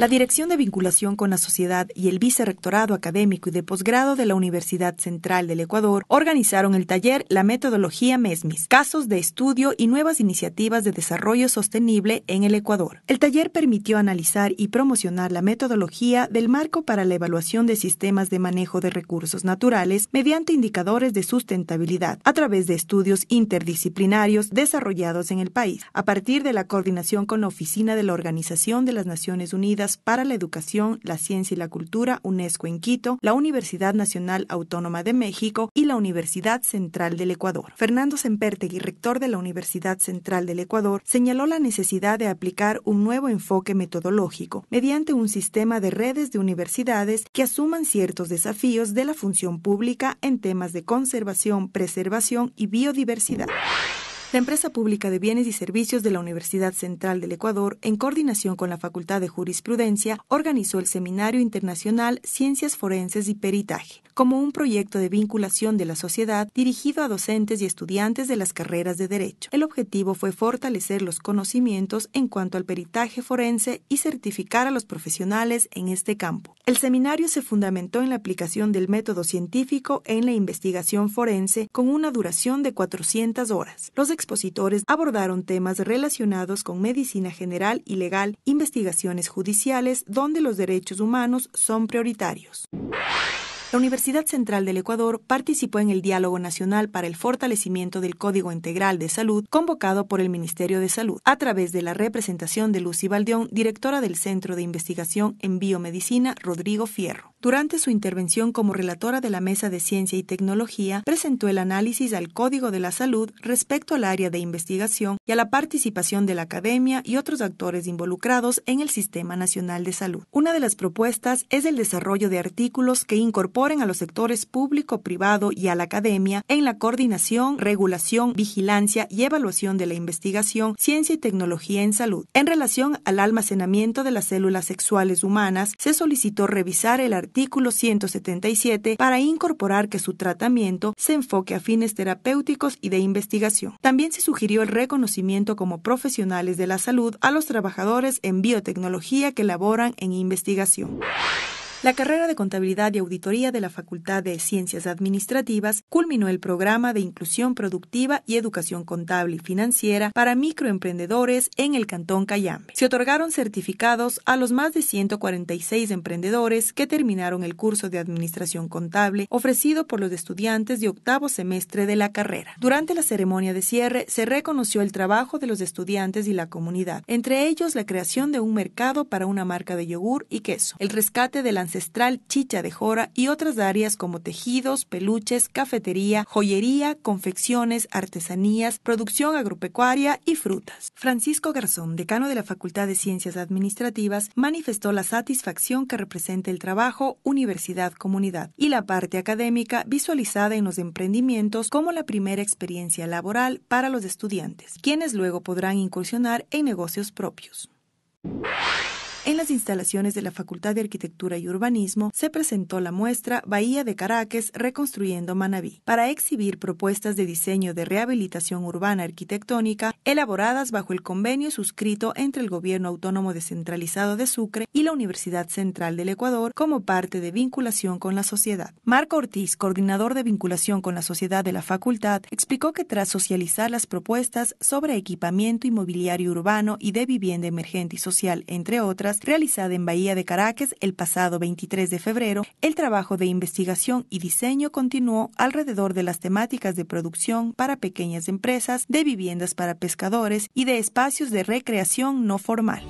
La Dirección de Vinculación con la Sociedad y el Vicerrectorado Académico y de Posgrado de la Universidad Central del Ecuador organizaron el taller La Metodología MESMIS, Casos de Estudio y Nuevas Iniciativas de Desarrollo Sostenible en el Ecuador. El taller permitió analizar y promocionar la metodología del marco para la evaluación de sistemas de manejo de recursos naturales mediante indicadores de sustentabilidad a través de estudios interdisciplinarios desarrollados en el país, a partir de la coordinación con la Oficina de la Organización de las Naciones Unidas para la Educación, la Ciencia y la Cultura, UNESCO en Quito, la Universidad Nacional Autónoma de México y la Universidad Central del Ecuador. Fernando Sempertegui, rector de la Universidad Central del Ecuador, señaló la necesidad de aplicar un nuevo enfoque metodológico mediante un sistema de redes de universidades que asuman ciertos desafíos de la función pública en temas de conservación, preservación y biodiversidad. La empresa pública de bienes y servicios de la Universidad Central del Ecuador, en coordinación con la Facultad de Jurisprudencia, organizó el Seminario Internacional Ciencias Forenses y Peritaje, como un proyecto de vinculación de la sociedad dirigido a docentes y estudiantes de las carreras de Derecho. El objetivo fue fortalecer los conocimientos en cuanto al peritaje forense y certificar a los profesionales en este campo. El seminario se fundamentó en la aplicación del método científico en la investigación forense con una duración de 400 horas. Los expositores abordaron temas relacionados con medicina general y legal, investigaciones judiciales, donde los derechos humanos son prioritarios. La Universidad Central del Ecuador participó en el Diálogo Nacional para el Fortalecimiento del Código Integral de Salud convocado por el Ministerio de Salud a través de la representación de Lucy Baldeón, directora del Centro de Investigación en Biomedicina Rodrigo Fierro. Durante su intervención como relatora de la Mesa de Ciencia y Tecnología, presentó el análisis al Código de la Salud respecto al área de investigación y a la participación de la academia y otros actores involucrados en el Sistema Nacional de Salud. Una de las propuestas es el desarrollo de artículos que incorporan a los sectores público, privado y a la academia en la coordinación, regulación, vigilancia y evaluación de la investigación, ciencia y tecnología en salud. En relación al almacenamiento de las células sexuales humanas, se solicitó revisar el artículo 177 para incorporar que su tratamiento se enfoque a fines terapéuticos y de investigación. También se sugirió el reconocimiento como profesionales de la salud a los trabajadores en biotecnología que laboran en investigación. La carrera de Contabilidad y Auditoría de la Facultad de Ciencias Administrativas culminó el programa de Inclusión Productiva y Educación Contable y Financiera para microemprendedores en el Cantón Cayambe. Se otorgaron certificados a los más de 146 emprendedores que terminaron el curso de Administración Contable ofrecido por los estudiantes de octavo semestre de la carrera. Durante la ceremonia de cierre se reconoció el trabajo de los estudiantes y la comunidad, entre ellos la creación de un mercado para una marca de yogur y queso, el rescate de la ancestral chicha de jora y otras áreas como tejidos, peluches, cafetería, joyería, confecciones, artesanías, producción agropecuaria y frutas. Francisco Garzón, decano de la Facultad de Ciencias Administrativas, manifestó la satisfacción que representa el trabajo universidad-comunidad y la parte académica visualizada en los emprendimientos como la primera experiencia laboral para los estudiantes, quienes luego podrán incursionar en negocios propios en las instalaciones de la Facultad de Arquitectura y Urbanismo se presentó la muestra Bahía de Caracas Reconstruyendo Manabí para exhibir propuestas de diseño de rehabilitación urbana arquitectónica elaboradas bajo el convenio suscrito entre el Gobierno Autónomo Descentralizado de Sucre y la Universidad Central del Ecuador como parte de vinculación con la sociedad. Marco Ortiz, coordinador de vinculación con la sociedad de la facultad, explicó que tras socializar las propuestas sobre equipamiento inmobiliario urbano y de vivienda emergente y social, entre otras, realizada en Bahía de Caracas el pasado 23 de febrero, el trabajo de investigación y diseño continuó alrededor de las temáticas de producción para pequeñas empresas, de viviendas para pescadores y de espacios de recreación no formal.